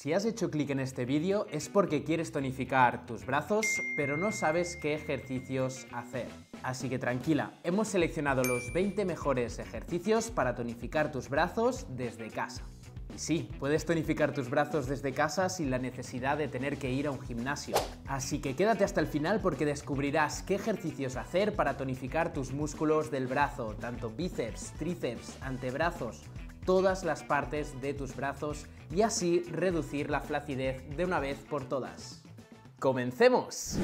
Si has hecho clic en este vídeo es porque quieres tonificar tus brazos, pero no sabes qué ejercicios hacer. Así que tranquila, hemos seleccionado los 20 mejores ejercicios para tonificar tus brazos desde casa. Y sí, puedes tonificar tus brazos desde casa sin la necesidad de tener que ir a un gimnasio. Así que quédate hasta el final porque descubrirás qué ejercicios hacer para tonificar tus músculos del brazo, tanto bíceps, tríceps, antebrazos, todas las partes de tus brazos y así reducir la flacidez de una vez por todas. ¡Comencemos!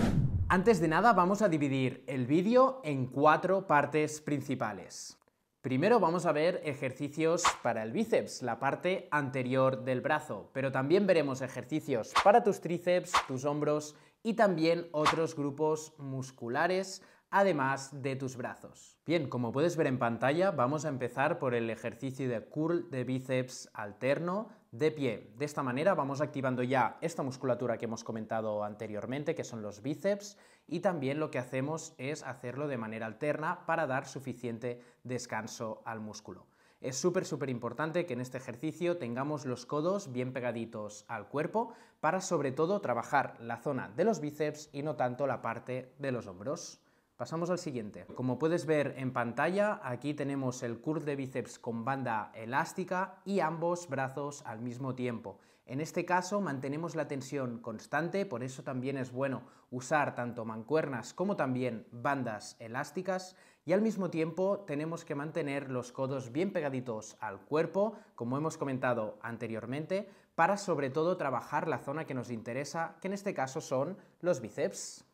Antes de nada vamos a dividir el vídeo en cuatro partes principales. Primero vamos a ver ejercicios para el bíceps, la parte anterior del brazo, pero también veremos ejercicios para tus tríceps, tus hombros y también otros grupos musculares además de tus brazos. Bien, como puedes ver en pantalla, vamos a empezar por el ejercicio de curl de bíceps alterno de pie. De esta manera vamos activando ya esta musculatura que hemos comentado anteriormente, que son los bíceps, y también lo que hacemos es hacerlo de manera alterna para dar suficiente descanso al músculo. Es súper, súper importante que en este ejercicio tengamos los codos bien pegaditos al cuerpo para sobre todo trabajar la zona de los bíceps y no tanto la parte de los hombros. Pasamos al siguiente. Como puedes ver en pantalla, aquí tenemos el curl de bíceps con banda elástica y ambos brazos al mismo tiempo. En este caso mantenemos la tensión constante, por eso también es bueno usar tanto mancuernas como también bandas elásticas y al mismo tiempo tenemos que mantener los codos bien pegaditos al cuerpo, como hemos comentado anteriormente, para sobre todo trabajar la zona que nos interesa, que en este caso son los bíceps.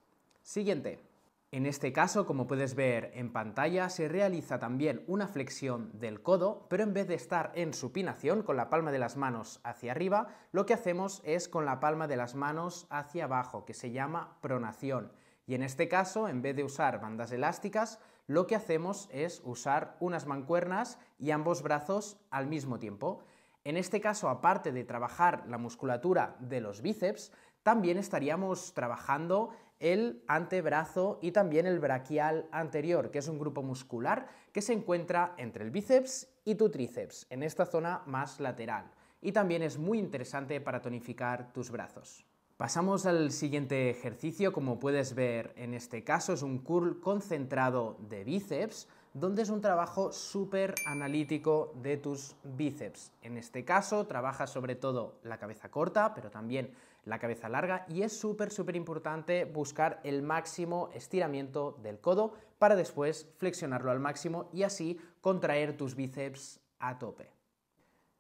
Siguiente. En este caso, como puedes ver en pantalla, se realiza también una flexión del codo, pero en vez de estar en supinación con la palma de las manos hacia arriba, lo que hacemos es con la palma de las manos hacia abajo, que se llama pronación. Y en este caso, en vez de usar bandas elásticas, lo que hacemos es usar unas mancuernas y ambos brazos al mismo tiempo. En este caso, aparte de trabajar la musculatura de los bíceps, también estaríamos trabajando el antebrazo y también el braquial anterior, que es un grupo muscular que se encuentra entre el bíceps y tu tríceps, en esta zona más lateral. Y también es muy interesante para tonificar tus brazos. Pasamos al siguiente ejercicio, como puedes ver en este caso es un curl concentrado de bíceps, donde es un trabajo súper analítico de tus bíceps. En este caso trabaja sobre todo la cabeza corta, pero también la cabeza larga y es súper, súper importante buscar el máximo estiramiento del codo para después flexionarlo al máximo y así contraer tus bíceps a tope.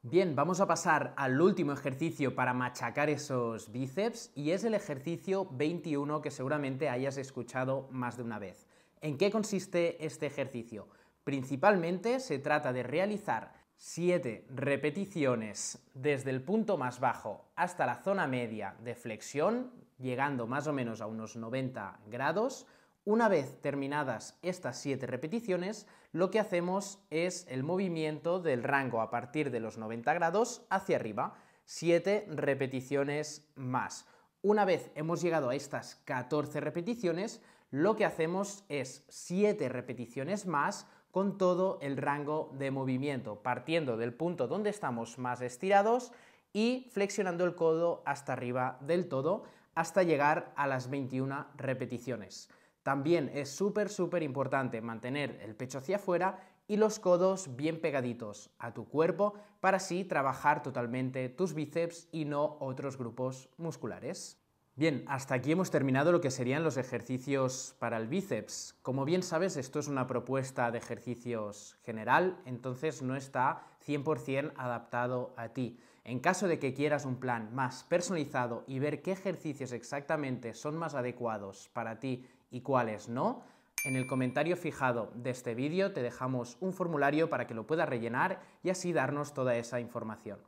Bien, vamos a pasar al último ejercicio para machacar esos bíceps y es el ejercicio 21 que seguramente hayas escuchado más de una vez. ¿En qué consiste este ejercicio? Principalmente se trata de realizar 7 repeticiones desde el punto más bajo hasta la zona media de flexión, llegando más o menos a unos 90 grados. Una vez terminadas estas 7 repeticiones, lo que hacemos es el movimiento del rango a partir de los 90 grados hacia arriba, 7 repeticiones más. Una vez hemos llegado a estas 14 repeticiones, lo que hacemos es 7 repeticiones más con todo el rango de movimiento, partiendo del punto donde estamos más estirados y flexionando el codo hasta arriba del todo hasta llegar a las 21 repeticiones. También es súper, súper importante mantener el pecho hacia afuera y los codos bien pegaditos a tu cuerpo para así trabajar totalmente tus bíceps y no otros grupos musculares. Bien, hasta aquí hemos terminado lo que serían los ejercicios para el bíceps. Como bien sabes, esto es una propuesta de ejercicios general, entonces no está 100% adaptado a ti. En caso de que quieras un plan más personalizado y ver qué ejercicios exactamente son más adecuados para ti y cuáles no, en el comentario fijado de este vídeo te dejamos un formulario para que lo puedas rellenar y así darnos toda esa información.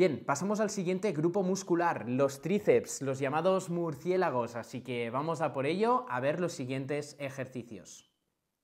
Bien, pasamos al siguiente grupo muscular, los tríceps, los llamados murciélagos, así que vamos a por ello a ver los siguientes ejercicios.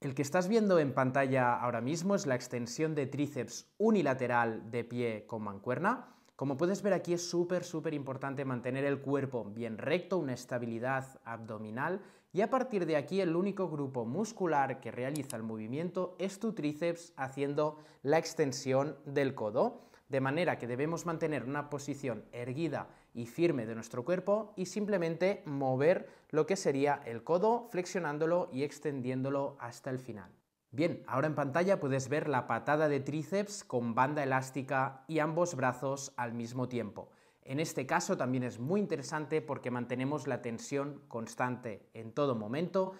El que estás viendo en pantalla ahora mismo es la extensión de tríceps unilateral de pie con mancuerna. Como puedes ver aquí es súper, súper importante mantener el cuerpo bien recto, una estabilidad abdominal y a partir de aquí el único grupo muscular que realiza el movimiento es tu tríceps haciendo la extensión del codo de manera que debemos mantener una posición erguida y firme de nuestro cuerpo y simplemente mover lo que sería el codo, flexionándolo y extendiéndolo hasta el final. Bien, ahora en pantalla puedes ver la patada de tríceps con banda elástica y ambos brazos al mismo tiempo. En este caso también es muy interesante porque mantenemos la tensión constante en todo momento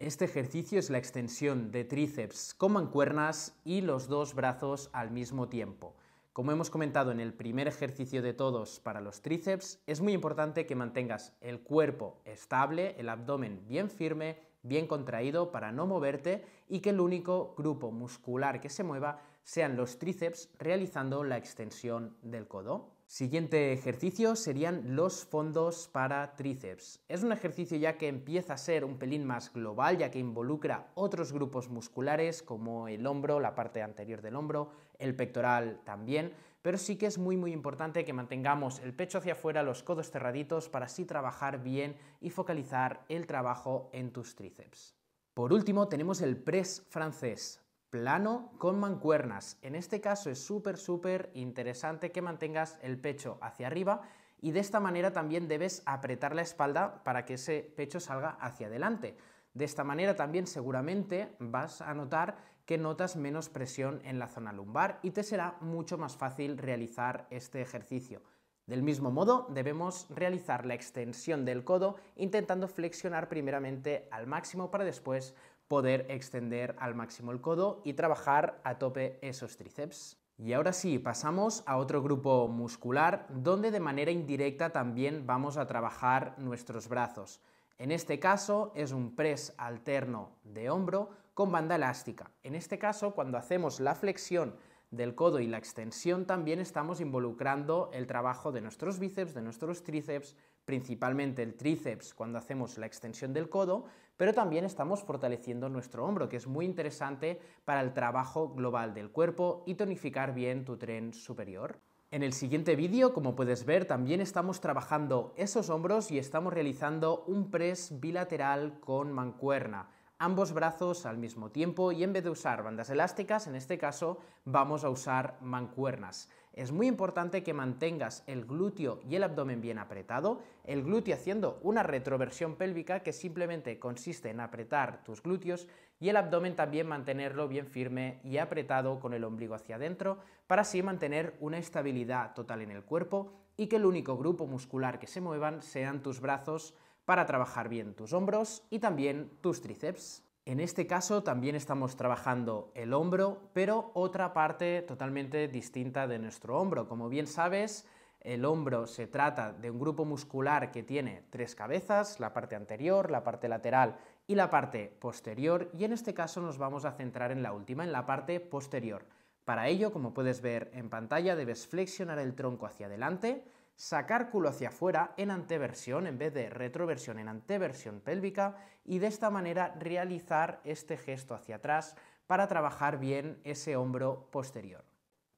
este ejercicio es la extensión de tríceps con mancuernas y los dos brazos al mismo tiempo. Como hemos comentado en el primer ejercicio de todos para los tríceps, es muy importante que mantengas el cuerpo estable, el abdomen bien firme, bien contraído para no moverte y que el único grupo muscular que se mueva sean los tríceps realizando la extensión del codo. Siguiente ejercicio serían los fondos para tríceps. Es un ejercicio ya que empieza a ser un pelín más global, ya que involucra otros grupos musculares como el hombro, la parte anterior del hombro, el pectoral también, pero sí que es muy muy importante que mantengamos el pecho hacia afuera, los codos cerraditos para así trabajar bien y focalizar el trabajo en tus tríceps. Por último tenemos el press francés plano con mancuernas. En este caso es súper, súper interesante que mantengas el pecho hacia arriba y de esta manera también debes apretar la espalda para que ese pecho salga hacia adelante. De esta manera también seguramente vas a notar que notas menos presión en la zona lumbar y te será mucho más fácil realizar este ejercicio. Del mismo modo, debemos realizar la extensión del codo intentando flexionar primeramente al máximo para después poder extender al máximo el codo y trabajar a tope esos tríceps. Y ahora sí, pasamos a otro grupo muscular donde de manera indirecta también vamos a trabajar nuestros brazos. En este caso es un press alterno de hombro con banda elástica. En este caso, cuando hacemos la flexión del codo y la extensión, también estamos involucrando el trabajo de nuestros bíceps, de nuestros tríceps, principalmente el tríceps cuando hacemos la extensión del codo, pero también estamos fortaleciendo nuestro hombro, que es muy interesante para el trabajo global del cuerpo y tonificar bien tu tren superior. En el siguiente vídeo, como puedes ver, también estamos trabajando esos hombros y estamos realizando un press bilateral con mancuerna ambos brazos al mismo tiempo y en vez de usar bandas elásticas, en este caso vamos a usar mancuernas es muy importante que mantengas el glúteo y el abdomen bien apretado, el glúteo haciendo una retroversión pélvica que simplemente consiste en apretar tus glúteos y el abdomen también mantenerlo bien firme y apretado con el ombligo hacia adentro para así mantener una estabilidad total en el cuerpo y que el único grupo muscular que se muevan sean tus brazos para trabajar bien tus hombros y también tus tríceps. En este caso también estamos trabajando el hombro, pero otra parte totalmente distinta de nuestro hombro. Como bien sabes, el hombro se trata de un grupo muscular que tiene tres cabezas, la parte anterior, la parte lateral y la parte posterior, y en este caso nos vamos a centrar en la última, en la parte posterior. Para ello, como puedes ver en pantalla, debes flexionar el tronco hacia adelante, sacar culo hacia afuera en anteversión en vez de retroversión en anteversión pélvica y de esta manera realizar este gesto hacia atrás para trabajar bien ese hombro posterior.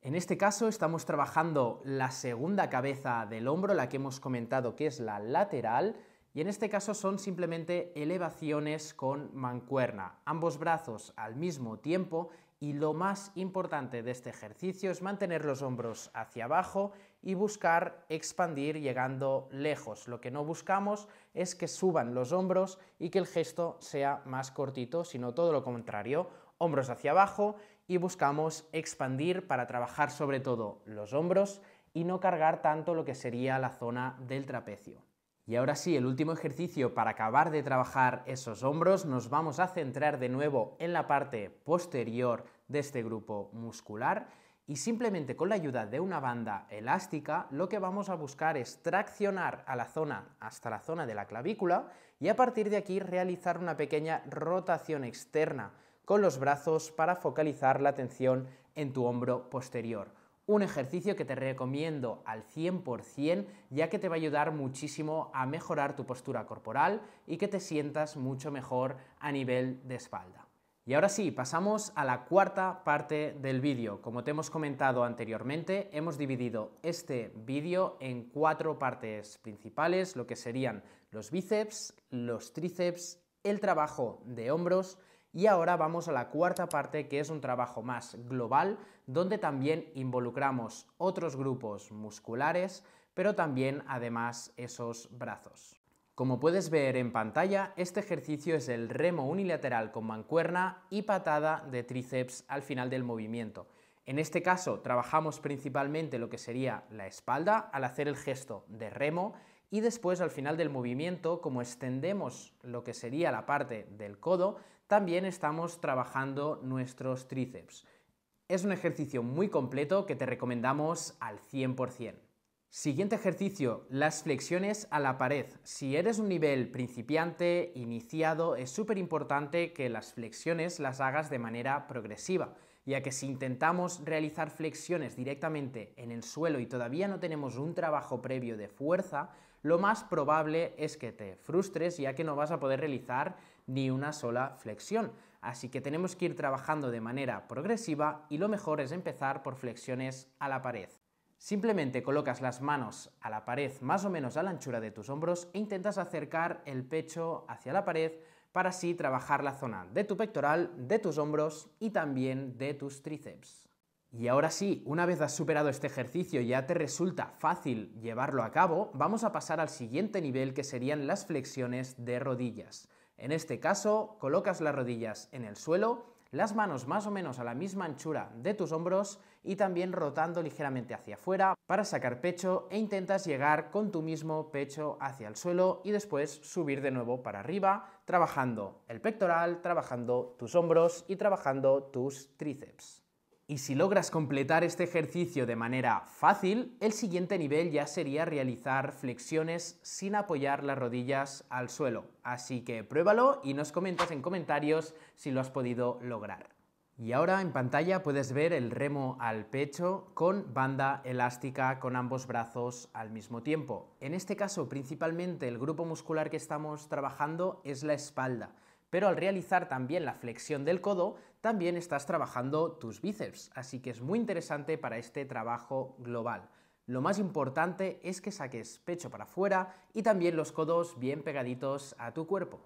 En este caso estamos trabajando la segunda cabeza del hombro, la que hemos comentado que es la lateral, y en este caso son simplemente elevaciones con mancuerna, ambos brazos al mismo tiempo y lo más importante de este ejercicio es mantener los hombros hacia abajo y buscar expandir llegando lejos. Lo que no buscamos es que suban los hombros y que el gesto sea más cortito, sino todo lo contrario, hombros hacia abajo y buscamos expandir para trabajar sobre todo los hombros y no cargar tanto lo que sería la zona del trapecio. Y ahora sí, el último ejercicio para acabar de trabajar esos hombros, nos vamos a centrar de nuevo en la parte posterior de este grupo muscular y simplemente con la ayuda de una banda elástica lo que vamos a buscar es traccionar a la zona hasta la zona de la clavícula y a partir de aquí realizar una pequeña rotación externa con los brazos para focalizar la atención en tu hombro posterior. Un ejercicio que te recomiendo al 100% ya que te va a ayudar muchísimo a mejorar tu postura corporal y que te sientas mucho mejor a nivel de espalda. Y ahora sí, pasamos a la cuarta parte del vídeo. Como te hemos comentado anteriormente, hemos dividido este vídeo en cuatro partes principales, lo que serían los bíceps, los tríceps, el trabajo de hombros, y ahora vamos a la cuarta parte, que es un trabajo más global, donde también involucramos otros grupos musculares, pero también además esos brazos. Como puedes ver en pantalla, este ejercicio es el remo unilateral con mancuerna y patada de tríceps al final del movimiento. En este caso trabajamos principalmente lo que sería la espalda al hacer el gesto de remo y después al final del movimiento, como extendemos lo que sería la parte del codo, también estamos trabajando nuestros tríceps. Es un ejercicio muy completo que te recomendamos al 100%. Siguiente ejercicio, las flexiones a la pared. Si eres un nivel principiante, iniciado, es súper importante que las flexiones las hagas de manera progresiva ya que si intentamos realizar flexiones directamente en el suelo y todavía no tenemos un trabajo previo de fuerza, lo más probable es que te frustres ya que no vas a poder realizar ni una sola flexión. Así que tenemos que ir trabajando de manera progresiva y lo mejor es empezar por flexiones a la pared. Simplemente colocas las manos a la pared más o menos a la anchura de tus hombros e intentas acercar el pecho hacia la pared para así trabajar la zona de tu pectoral, de tus hombros y también de tus tríceps. Y ahora sí, una vez has superado este ejercicio y ya te resulta fácil llevarlo a cabo, vamos a pasar al siguiente nivel que serían las flexiones de rodillas. En este caso, colocas las rodillas en el suelo, las manos más o menos a la misma anchura de tus hombros y también rotando ligeramente hacia afuera para sacar pecho e intentas llegar con tu mismo pecho hacia el suelo y después subir de nuevo para arriba trabajando el pectoral, trabajando tus hombros y trabajando tus tríceps. Y si logras completar este ejercicio de manera fácil, el siguiente nivel ya sería realizar flexiones sin apoyar las rodillas al suelo. Así que pruébalo y nos comentas en comentarios si lo has podido lograr. Y ahora en pantalla puedes ver el remo al pecho con banda elástica con ambos brazos al mismo tiempo. En este caso principalmente el grupo muscular que estamos trabajando es la espalda, pero al realizar también la flexión del codo también estás trabajando tus bíceps, así que es muy interesante para este trabajo global. Lo más importante es que saques pecho para afuera y también los codos bien pegaditos a tu cuerpo.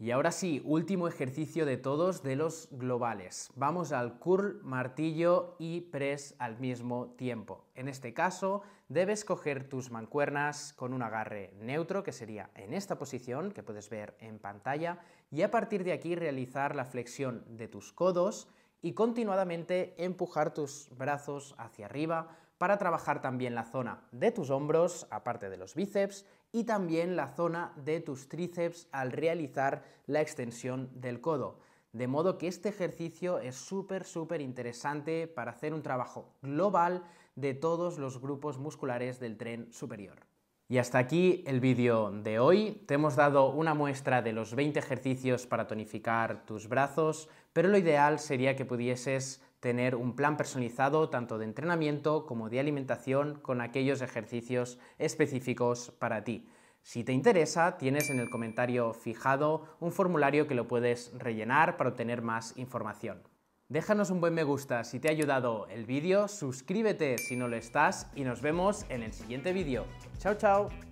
Y ahora sí, último ejercicio de todos de los globales. Vamos al curl, martillo y press al mismo tiempo. En este caso, debes coger tus mancuernas con un agarre neutro, que sería en esta posición, que puedes ver en pantalla, y a partir de aquí realizar la flexión de tus codos y continuadamente empujar tus brazos hacia arriba para trabajar también la zona de tus hombros, aparte de los bíceps, y también la zona de tus tríceps al realizar la extensión del codo. De modo que este ejercicio es súper, súper interesante para hacer un trabajo global de todos los grupos musculares del tren superior. Y hasta aquí el vídeo de hoy. Te hemos dado una muestra de los 20 ejercicios para tonificar tus brazos, pero lo ideal sería que pudieses tener un plan personalizado tanto de entrenamiento como de alimentación con aquellos ejercicios específicos para ti. Si te interesa, tienes en el comentario fijado un formulario que lo puedes rellenar para obtener más información. Déjanos un buen me gusta si te ha ayudado el vídeo, suscríbete si no lo estás y nos vemos en el siguiente vídeo. ¡Chao, chao!